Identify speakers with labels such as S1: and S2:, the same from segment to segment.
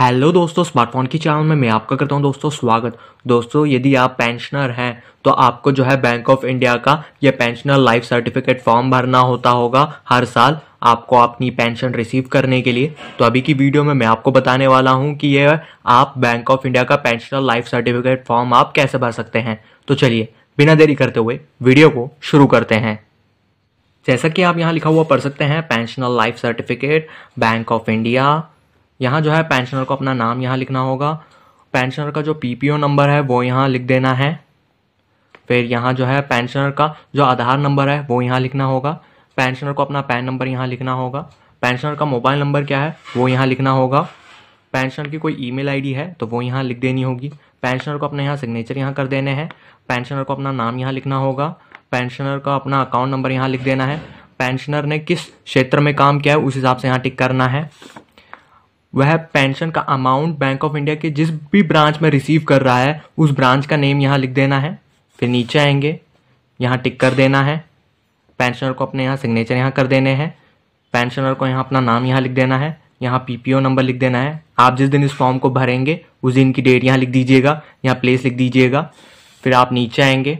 S1: hello दोस्तों smartphone की channel में मैं आपका करता हूं दोस्तों स्वागत दोस्तों यदि आप पेंशनर हैं तो आपको जो है बैंक ऑफ इंडिया का ये पेंशनर लाइफ सर्टिफिकेट फॉर्म भरना होता होगा हर साल आपको अपनी पेंशन रिसीव करने के लिए तो अभी की वीडियो में मैं आपको बताने वाला हूं कि ये आप बैंक ऑफ इंडिया का पेंशनर लाइफ सर्टिफिकेट फॉर्म आप कैसे भर सकते हैं तो चलिए बिना देरी करते हुए वीडियो को शुरू करते हैं जैसा कि आप यहाँ लिखा हुआ पढ़ सकते हैं pensioner life certificate Bank of India यहाँ जो है पेंशनर को अपना नाम यहाँ लिखना होगा पेंशनर का जो पीपीओ नंबर है वो यहाँ लिख देना है फिर यहाँ जो है पेंशनर का जो आधार नंबर है वो यहाँ लिखना होगा पेंशनर को अपना पैन नंबर यहाँ लिखना होगा पेंशनर का मोबाइल नंबर क्या है वो यहाँ लिखना होगा पेंशनर की कोई ईमेल आईडी है तो वो यहाँ लिख देनी होगी पेंशनर को अपने यहाँ सिग्नेचर यहाँ कर देने हैं पेंशनर को अपना नाम यहाँ लिखना होगा पेंशनर का अपना अकाउंट नंबर यहाँ लिख देना है पेंशनर ने किस क्षेत्र में काम किया है उस हिसाब से यहाँ टिक करना है वह पेंशन का अमाउंट बैंक ऑफ इंडिया के जिस भी ब्रांच में रिसीव कर रहा है उस ब्रांच का नेम यहाँ लिख देना है फिर नीचे आएंगे यहाँ टिक कर देना है पेंशनर को अपने यहाँ सिग्नेचर यहाँ कर देने हैं पेंशनर को यहाँ अपना नाम यहाँ लिख देना है यहाँ पीपीओ नंबर लिख देना है आप जिस दिन इस फॉर्म को भरेंगे उस दिन की डेट यहाँ लिख दीजिएगा यहाँ प्लेस लिख दीजिएगा फिर आप नीचे आएंगे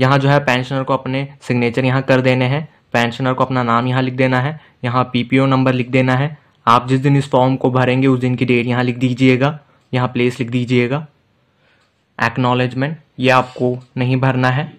S1: यहाँ जो है पेंशनर को अपने सिग्नेचर यहाँ कर देने हैं पेंशनर को अपना नाम यहाँ लिख देना है यहाँ पीपीओ नंबर लिख देना है आप जिस दिन इस फॉर्म को भरेंगे उस दिन की डेट यहाँ लिख दीजिएगा यहाँ प्लेस लिख दीजिएगा एक्नॉलेजमेंट ये आपको नहीं भरना है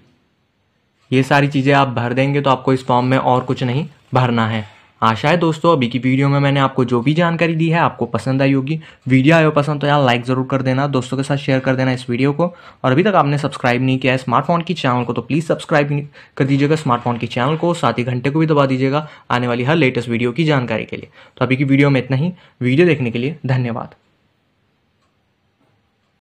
S1: ये सारी चीज़ें आप भर देंगे तो आपको इस फॉर्म में और कुछ नहीं भरना है आशा है दोस्तों अभी की वीडियो में मैंने आपको जो भी जानकारी दी है आपको पसंद आई होगी वीडियो आयो पसंद तो यार लाइक ज़रूर कर देना दोस्तों के साथ शेयर कर देना इस वीडियो को और अभी तक आपने सब्सक्राइब नहीं किया है स्मार्टफोन की चैनल को तो प्लीज़ सब्सक्राइब कर दीजिएगा स्मार्टफोन की चैनल को साथ ही घंटे को भी दबा दीजिएगा आने वाली हर लेटेस्ट वीडियो की जानकारी के लिए तो अभी की वीडियो में इतना ही वीडियो देखने के लिए धन्यवाद